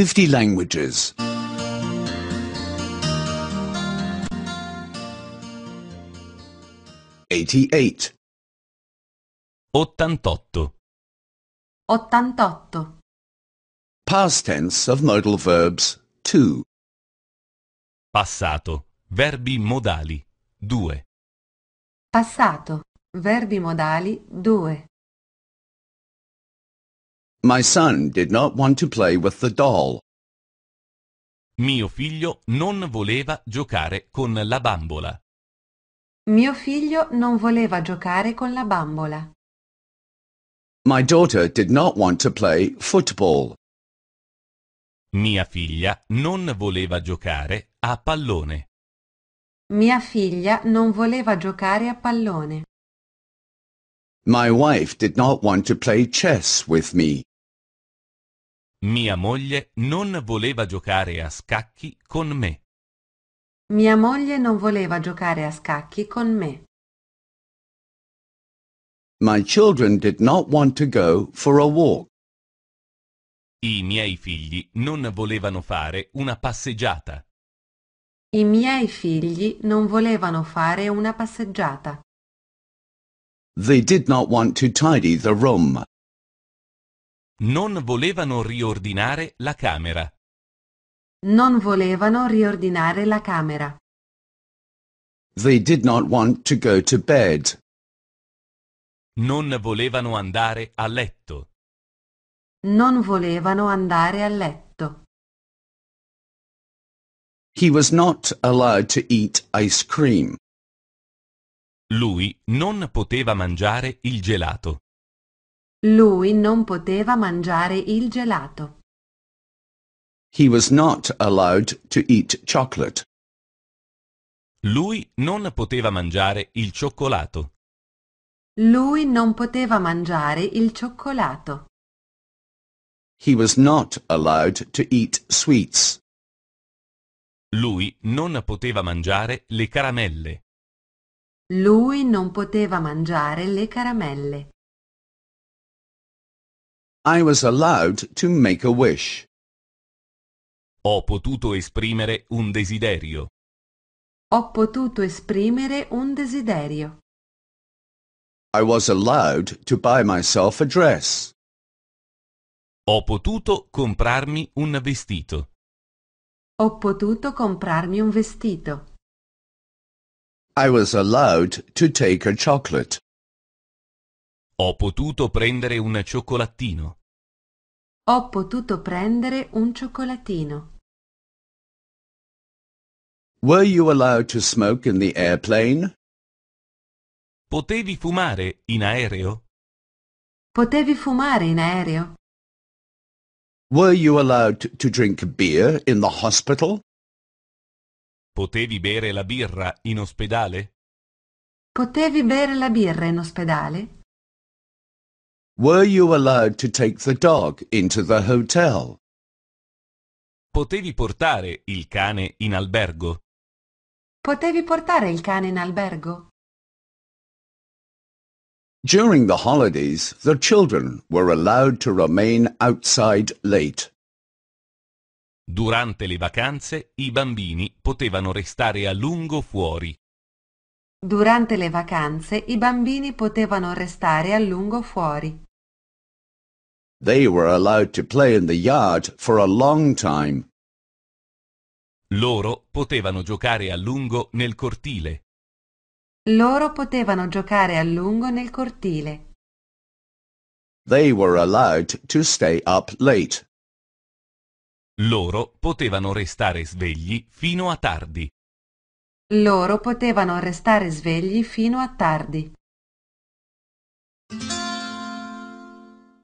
50 languages. 88 88 88 Past tense of modal verbs 2 Passato Verbi modali 2 Passato Verbi modali 2 My son did not want to play with the doll. Mio figlio non voleva giocare con la bambola. Mio figlio non voleva giocare con la bambola. My daughter did not want to play football. Mia figlia non voleva giocare a pallone. Mia figlia non voleva giocare a pallone. My wife did not want to play chess with me. Mia moglie non voleva giocare a scacchi con me. Mia moglie non voleva giocare a scacchi con me. My children did not want to go for a walk. I miei figli non volevano fare una passeggiata. I miei figli non volevano fare una passeggiata. They did not want to tidy the room. Non volevano riordinare la camera. Non volevano riordinare la camera. They did not want to go to bed. Non volevano andare a letto. Non volevano andare a letto. He was not allowed to eat ice cream. Lui non poteva mangiare il gelato. Lui non poteva mangiare il gelato. He was not allowed to eat chocolate. Lui non poteva mangiare il cioccolato. Lui non poteva mangiare il cioccolato. He was not allowed to eat sweets. Lui non poteva mangiare le caramelle. Lui non poteva mangiare le caramelle. I was allowed to make a wish. Ho potuto esprimere un desiderio. Ho potuto esprimere un desiderio. I was allowed to buy myself a dress. Ho potuto comprarmi un vestito. Ho potuto comprarmi un vestito. I was allowed to take a chocolate. Ho potuto prendere un cioccolattino. Ho potuto prendere un cioccolatino. Were you allowed to smoke in the airplane? Potevi fumare in aereo? Potevi fumare in aereo? Were you allowed to drink beer in the hospital? Potevi bere la birra in ospedale? Potevi bere la birra in ospedale? Were you allowed to take the dog into the hotel? Potevi portare il cane in albergo? Potevi portare il cane in albergo? During the holidays, the children were allowed to remain outside late. Durante le vacanze, i bambini potevano restare a lungo fuori. Durante le vacanze, i bambini potevano restare a lungo fuori. They were allowed to play in the yard for a long time. Loro potevano giocare a lungo nel cortile. Loro potevano giocare a lungo nel cortile. They were allowed to stay up late. Loro potevano restare svegli fino a tardi. Loro potevano restare svegli fino a tardi.